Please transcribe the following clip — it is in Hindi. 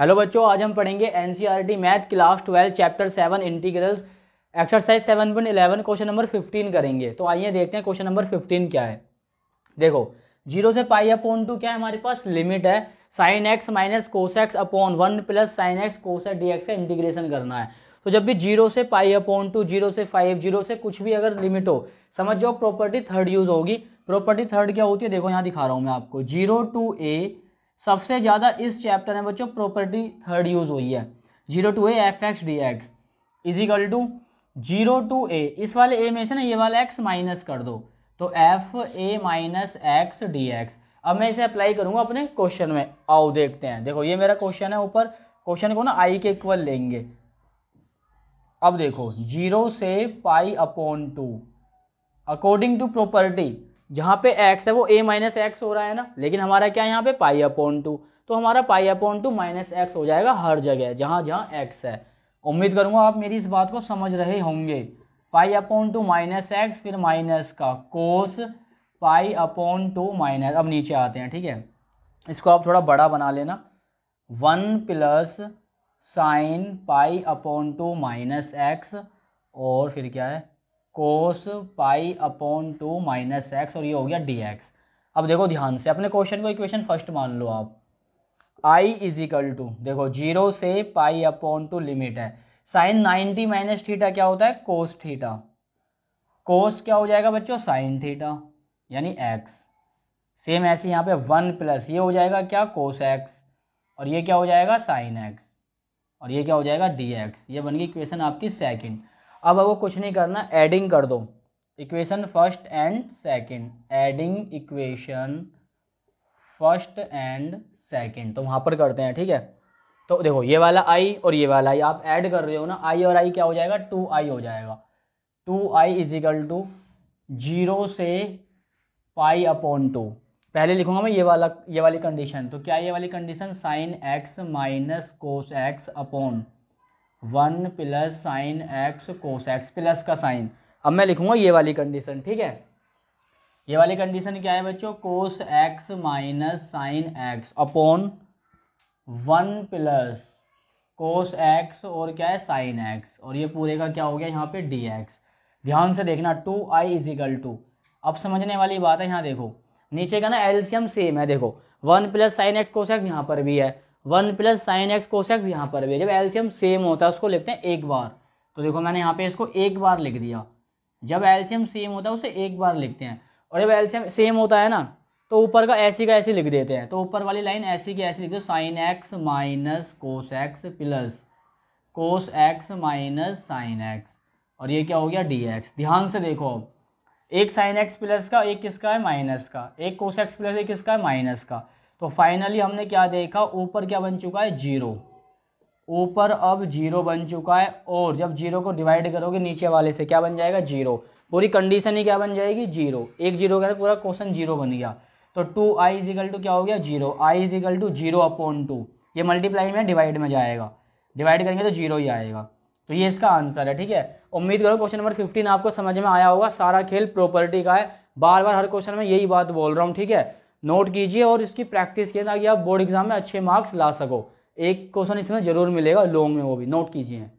हेलो बच्चों आज हम पढ़ेंगे टी math class twelve chapter seven integral exercise seven point eleven question number fifteen करेंगे तो आइए देखते हैं क्वेश्चन नंबर फिफ्टीन क्या है देखो जीरो से पाई अपॉन टू क्या है हमारे पास लिमिट है sine x minus cos x upon one plus sine x cos d x का इंटीग्रेशन करना है तो जब भी जीरो से पाई अपॉन टू जीरो से फाइव जीरो से कुछ भी अगर लिमिट हो समझ जाओ प्रॉपर्टी थर्ड यूज होगी प्रॉपर्टी थर्ड क्या होती है देखो यहाँ दिखा रहा हूँ मैं आपको जीरो टू ए सबसे ज़्यादा इस चैप्टर में बच्चों प्रॉपर्टी थर्ड यूज़ हुई है zero to a f x d x is equal to zero to a इस वाले ए में से ना ये वाला एक्स माइनस कर दो तो f a minus x d x अब मैं इसे अप्लाई करूँगा अपने क्वेश्चन में आओ देखते हैं देखो ये मेरा क्वेश्चन है ऊपर क्वेश्चन को ना आई के इक्वल लेंगे अब देखो जीरो से pi upon two according to property जहाँ पे x है वो a माइनस एक्स हो रहा है ना लेकिन हमारा क्या है यहाँ पे पाई अपॉन टू तो हमारा pi upon two minus x हो जाएगा हर जगह जहाँ जहाँ x है उम्मीद करूँगा आप मेरी इस बात को समझ रहे होंगे pi upon two minus x फिर माइनस का cos pi upon two minus अब नीचे आते हैं ठीक है इसको आप थोड़ा बड़ा बना लेना one plus sine pi upon two minus x और फिर क्या है cos pi upon two minus x और ये हो गया डी एक्स अब देखो ध्यान से अपने क्वेश्चन को इक्वेशन फर्स्ट मान लो आप आई इज इक्वल टू देखो जीरो से पाई अपॉन टू लिमिट है साइन नाइन्टी माइनस थीटा क्या होता है कोस थीटा कोस क्या हो जाएगा बच्चों साइन थीटा यानी एक्स सेम ऐसे यहाँ पे वन प्लस ये हो जाएगा क्या कोस एक्स और ये क्या हो जाएगा साइन एक्स और ये क्या हो जाएगा डी एक्स ये बन गई इक्वेशन आपकी सेकंड अब आपको कुछ नहीं करना एडिंग कर दो equation first and second adding equation first and second तो वहाँ पर करते हैं ठीक है तो देखो ये वाला आई और ये वाला आई आप ऐड कर रहे हो ना आई और आई क्या हो जाएगा टू आई हो जाएगा two I is equal to zero से पाई अपॉन टू पहले लिखूंगा मैं ये वाला ये वाली कंडीशन तो क्या ये वाली condition sine x minus cos x upon one plus sine x cos x plus का साइन अब मैं लिखूंगा ये वाली कंडीशन ठीक है ये वाली कंडीशन क्या है बच्चों cos x minus sine x upon one plus cos x और क्या है साइन एक्स और ये पूरे का क्या हो गया यहाँ पे डी एक्स ध्यान से देखना टू आई इजिकल टू अब समझने वाली बात है यहाँ देखो नीचे का ना एल्शियम सेम है देखो one plus sine x cos x यहाँ पर भी है one plus sine x cos x यहाँ पर भी है जब एल्शियम सेम होता है उसको लिखते हैं एक बार तो देखो मैंने यहाँ पे इसको एक बार लिख दिया जब एल्शियम सेम होता है उसे एक बार लिखते हैं और जब एल्शियम सेम होता है ना तो ऊपर का ऐसी का ऐसी लिख देते हैं तो ऊपर वाली लाइन ऐसी की ऐसी लिख दो sine x minus cos x plus cos x minus sine x और ये क्या हो गया डी एक्स ध्यान से देखो अब एक साइन एक्स प्लस का एक किसका है माइनस का एक कोस एक्स प्लस एक किसका है माइनस का तो फाइनली हमने क्या देखा ऊपर क्या बन चुका है जीरो ऊपर अब जीरो बन चुका है और जब जीरो को डिवाइड करोगे नीचे वाले से क्या बन जाएगा जीरो पूरी कंडीशन ही क्या बन जाएगी जीरो एक जीरो का पूरा क्वेश्चन जीरो बन गया तो टू आई इजिकल टू क्या हो गया zero I is equal to zero upon two ये मल्टीप्लाई में डिवाइड में जाएगा डिवाइड करेंगे तो जीरो ही आएगा तो ये इसका आंसर है ठीक है उम्मीद करो क्वेश्चन नंबर फिफ्टीन आपको समझ में आया होगा सारा खेल प्रॉपर्टी का है बार बार हर क्वेश्चन में यही बात बोल रहा हूँ ठीक है नोट कीजिए और इसकी प्रैक्टिस किए ताकि आप बोर्ड एग्जाम में अच्छे मार्क्स ला सको एक क्वेश्चन इसमें ज़रूर मिलेगा लॉन्ग में वो भी नोट कीजिए